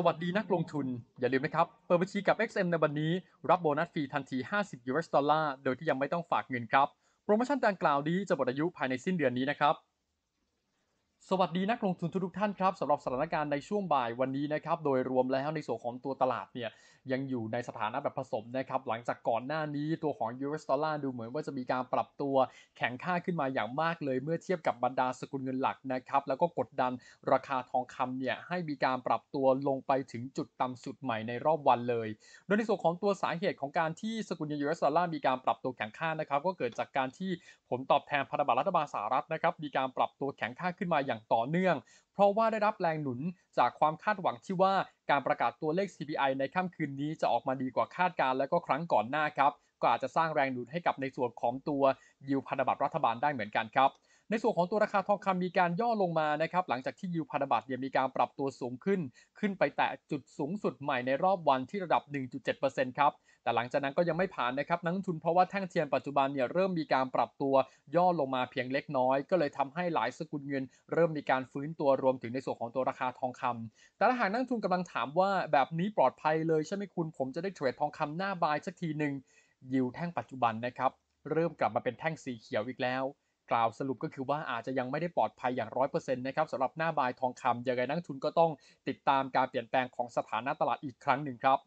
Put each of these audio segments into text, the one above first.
สวัสดีนักลงทุน อย่าลืมนะครับ เปิดบัญชีกับ XM ในวันนี้ รับโบนัสฟรีทันที 50 US ดอลลาร์ โดยที่ยังไม่ต้องฝากเงินครับ โปรโมชั่นดังกล่าวนี้จะหมดอายุภายในสิ้นเดือนนี้นะครับสวัสดี นักลงทุนทุกท่านครับสำหรับสถานการณ์ในช่วงบ่ายวันนี้นะครับ โดยรวมแล้วในส่วนของตัวตลาดเนี่ยยังอยู่ในสถานะแบบผสมนะครับ หลังจากก่อนหน้านี้ตัวของยูเรสตอลลาร์ดูเหมือนว่าจะมีการปรับตัวแข็งค่าขึ้นมาอย่างมากเลย เมื่อเทียบกับบรรดาสกุลเงินหลักนะครับ แล้วก็กดดันราคาทองคำเนี่ยให้มีการปรับตัวลงไปถึงจุดต่าสุดใหม่ในรอบวันเลย โดยในส่วนของตัวสาเหตุของการที่สกุลเงินยูเรสตอลลาร์มีการปรับตัวแข็งค่านะครับก็เกิดจากการที่ผลตอบแทนพันธบัตรรัฐบาลสหรัฐนะครับมีการปรับตัวแข็งค่าขึ้นมาอย่างางต่อเนื่องเพราะว่าได้รับแรงหนุนจากความคาดหวังที่ว่าการประกาศตัวเลข CPI ในค่ำคืนนี้จะออกมาดีกว่าคาดการและก็ครั้งก่อนหน้าครับ ก็อาจจะสร้างแรงหนุนให้กับในส่วนของตัวยิวพันธบัตรรัฐบาลได้เหมือนกันครับในส่วนของตัวราคาทองคำมีการย่อลงมานะครับหลังจากที่ยูพันธบัตรเนี่ยมีการปรับตัวสูงขึ้น ขึ้นไปแตะจุดสูงสุดใหม่ในรอบวันที่ระดับ 1.7%ครับ แต่หลังจากนั้นก็ยังไม่ผ่านนะครับนักทุนเพราะว่าแท่งเทียนปัจจุบันเนี่ยเริ่มมีการปรับตัวย่อลงมาเพียงเล็กน้อย ก็เลยทำให้หลายสกุลเงิน เริ่มมีการฟื้นตัวรวมถึงในส่วนของตัวราคาทองคำแต่ถ้าหากนักทุนกำลังถามว่าแบบนี้ปลอดภัยเลยใช่ไหมคุณผมจะได้เทรดทองคำหน้าบายสักทีหนึ่งยิวแท่งปัจจุบันนะครับเริ่มกลับมาเป็นแท่งสีเขียวอีกแล้วกล่าวสรุปก็คือว่าอาจจะยังไม่ได้ปลอดภัยอย่างร้อยเปอร์เซ็นต์นะครับสำหรับหน้าบายทองคำยังไงนักทุนก็ต้องติดตามการเปลี่ยนแปลงของสถานะตลาดอีกครั้งหนึ่งครับ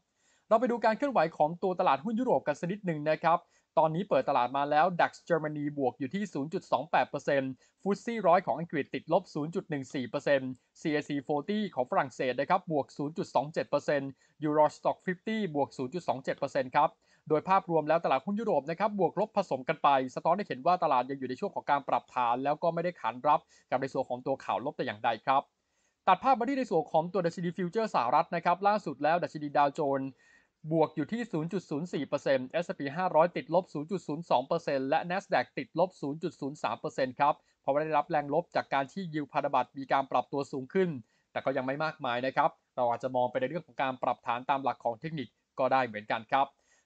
เราไปดูการเคลื่อนไหวของตัวตลาดหุ้นยุโรปกันสักนิดหนึ่งนะครับตอนนี้เปิดตลาดมาแล้ว DAX เยอรมนีบวกอยู่ที่ 0.28%ฟุตซี่ร้อยของอังกฤษติดลบ 0.14% CAC 40 ของฝรั่งเศสนะครับบวก 0.27% Eurostock 50 บวก 0.27%ครับ โดยภาพรวมแล้วตลาดหุ้นยุโรปนะครับบวกลบผสมกันไปสะท้อนให้เห็นว่าตลาดยังอยู่ในช่วงของการปรับฐานแล้วก็ไม่ได้ขานรับกับในส่วนของตัวข่าวลบแต่อย่างใดครับ ตัดภาพมาที่ในส่วนของตัวดัชนีฟิวเจอร์สหรัฐนะครับล่าสุดแล้วดัชนีดาวโจนบวกอยู่ที่ 0.04% S&P 500ติดลบ 0.02%และ NASDAQ ติดลบ 0.03%ครับ เพราะว่าได้รับแรงลบจากการที่ยิวพันธบัตรมีการปรับตัวสูงขึ้น แต่ก็ยังไม่มากมายนะครับ เราอาจจะมองไปในเรื่องของการปรับฐานตามหลักของเทคนิคก็ได้เหมือนกันครับ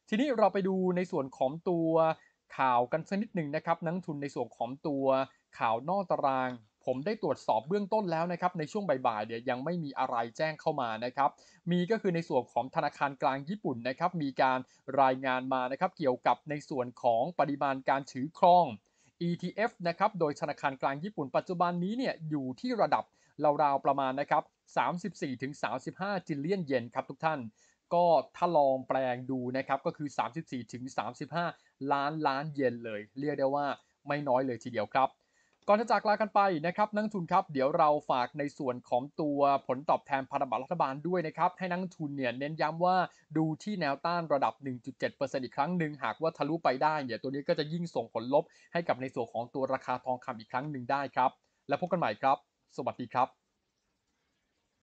ทีนี้เราไปดูในส่วนของตัวข่าวกันสักนิดหนึ่งนะครับ นักทุนในส่วนของตัวข่าวนอกตารางผมได้ตรวจสอบเบื้องต้นแล้วนะครับในช่วงบ่ายๆเดี๋ยยังไม่มีอะไรแจ้งเข้ามานะครับมีก็คือในส่วนของธนาคารกลางญี่ปุ่นนะครับมีการรายงานมานะครับเกี่ยวกับในส่วนของปริมาณการถือครอง ETF นะครับโดยธนาคารกลางญี่ปุ่นปัจจุบันนี้เนี่ยอยู่ที่ระดับราวๆ ประมาณนะครับ34-35 จิลเลียนเยนครับทุกท่าน ก็ถ้าลองแปลงดูนะครับก็คือ 34-35ถึงล้านล้านเยนเลย เรียกได้ว่าไม่น้อยเลยทีเดียวครับก่อนจะจากลากันไปนะครับนักทุนครับเดี๋ยวเราฝากในส่วนของตัวผลตอบแทนพันธบัตรรัฐบาลด้วยนะครับให้นักทุนเนี่ยเน้นย้ำว่าดูที่แนวต้านระดับ 1.7%อีกครั้งหนึ่งหากว่าทะลุไปได้เนี่ย ตัวนี้ก็จะยิ่งส่งผลลบให้กับในส่วนของตัวราคาทองคำอีกครั้งหนึ่งได้ครับและพบกันใหม่ครับ สวัสดีครับ